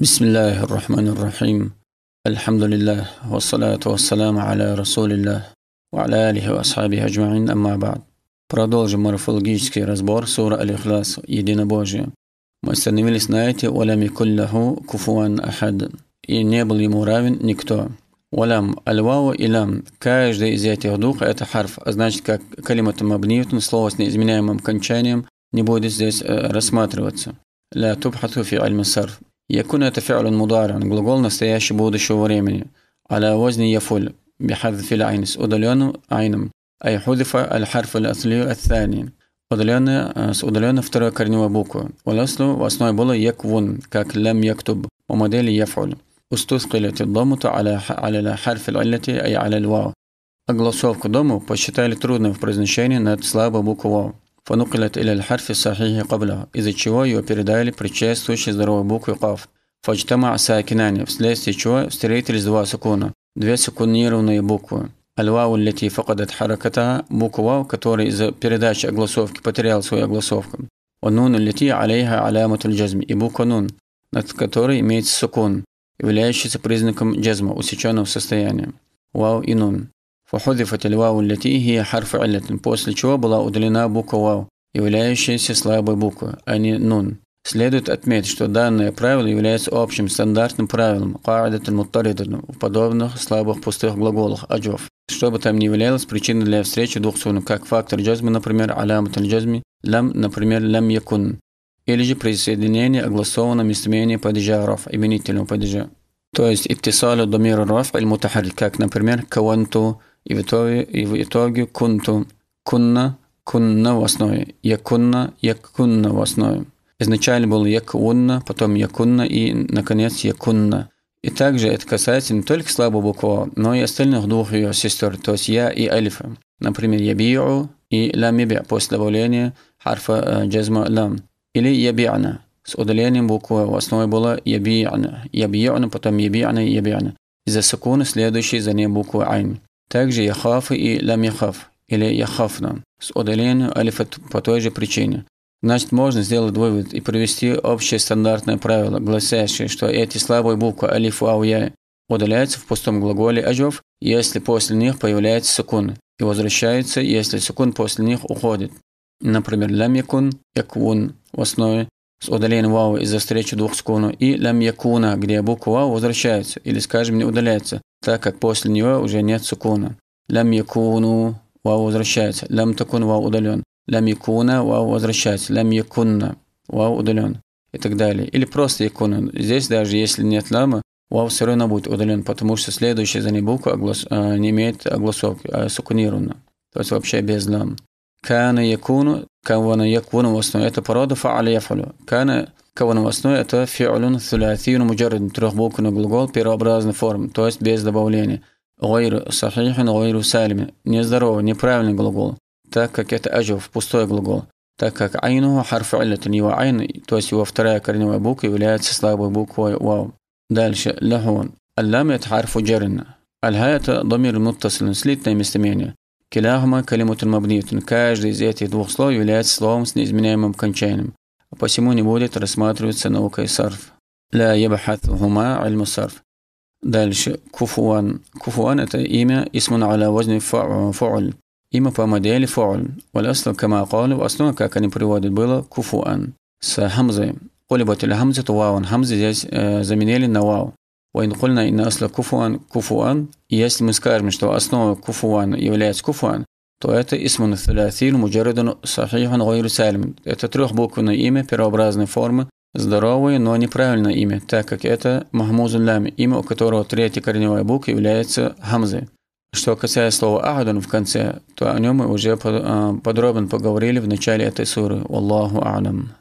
بسم الله الرحمن الرحيم الحمد لله والصلاة والسلام على رسول الله وعلى آله وأصحابه أجمعين أما بعد Продолжим морфологический разбор суры Аль-Ихлас «Единобожие». Мы остановились на эти «Валями куллаху куфуан ахад» и не был ему равен никто. «Валям» «Альвау» и «Лям» каждый из этих двух – это харф, а значит, как калимат мабниютун, слово с неизменяемым кончанием, не будет здесь э, рассматриваться. «Ля тубхату фи аль-масарф» يكون تفعل مضارع Глагол настоящего будущего времени. على وزن يفول بحذف العينس удален عينم أي حذف الحرف الأصلي الثاني удаленно, с удаленной второй корневой буквы. والأصل в основе было يكون как لم يكتب وموديل يفعل استثقلت الضمة على على الحرف العلة أي على الواو. Огласовку дому посчитали трудным в произношении над слабой буквой «вау». фанукалят иля харфи сахихи кабля, из-за чего ее передали предшествующей здоровой букве каф. Фаджтама сакинани, вследствие чего встретились два сукуна, две секундированные буквы. Аль-вау лети факадат хараката, буква который из-за передачи огласовки потерял свою огласовку. Онун лети алейха аляматуль джазм, и буква нун, над которой имеется сукун, являющийся признаком джазма, усеченного состояния. Вау и нун. Фахудифат вау лятихия харф алятин, после чего была удалена буква вау, являющаяся слабой буквой, а не нун. Следует отметить, что данное правило является общим стандартным правилом в подобных слабых пустых глаголах аджов. Что бы там ни являлось причиной для встречи двух сунов, как фактор джазми, например, алямат джазми, лам, например, лам якун, или же присоединение огласованного местоимения падежа раф, именительного падежа. То есть иттисалю домира раф аль мутахарик, как, например, каванту и в итоге, и в итоге кунту, кунна, кунна в основе, якунна, якунна в основе. Изначально было якунна, потом якунна и, наконец, якунна. И также это касается не только слабого буква, но и остальных двух ее сестер, то есть я и альфа. Например, ябиу и ламибя после добавления харфа э, джазма лам. Или ябиана с удалением буквы а в основе было ябиана, ябиана, потом ябиана и ябиана. за сукуна следующей за ней буква айн. Также яхаф и лям или яхафна с удалением алифа по той же причине. Значит, можно сделать вывод и провести общее стандартное правило, гласящее, что эти слабые буквы алиф, ау, я удаляются в пустом глаголе ажов, если после них появляется сукун, и возвращается, если сукун после них уходит. Например, лям якун в основе, с удалением вау из-за встречи двух скуну и лям якуна, где буква вау возвращается, или, скажем, не удаляется, так как после нее уже нет сукуна. Лям якуну вау возвращается, лям такун вау удален, лям якуна вау возвращается, лям якунна вау удален и так далее. Или просто якуна. Здесь даже если нет лама, вау все равно будет удален, потому что следующая за ней буква оглас... Э, не имеет огласовки, а сукунирована. То есть вообще без лам. Кана якуну كون يكون وسنو это порода فعل يفعل كان كون وسنو это فعل ثلاثي مجرد تروح بوك глагол первообразной формы то есть без добавления غير صحيح غير سالم нездоровый неправильный глагол так как это أجوف пустой глагол так как عينه حرف علة его عين то есть его вторая корневая буква является слабой буквой واو дальше لهون اللام это حرف جر الهاء это ضمير متصل слитное местоимение Киляхма – калимутун мабниютун. Каждый из этих двух слов является словом с неизменяемым окончанием, а посему не будет рассматриваться наукой сарф. Ля ебахатхума аль мусарф. Дальше. Куфуан. Куфуан – это имя исмун аля возне фу'уль. Имя по модели фу'уль. Валясла кама калу. В основном, как они приводят, было куфуан. С хамзой. Улибат хамза, то вау. Хамзы здесь э, заменили на вау. وإن قلنا إن أصل كفوان كفوان и если мы скажем, что основа куфуан является куфуан, то это исмун филатиль муджаридан сахихан гайр салим. Это трехбуквенное имя первообразной формы, здоровое, но неправильное имя, так как это махмузун Лами имя, у которого третья корневая буква является хамзой. Что касается слова «ахдан» в конце, то о нем мы уже а, подробно поговорили в начале этой суры. Аллаху алам.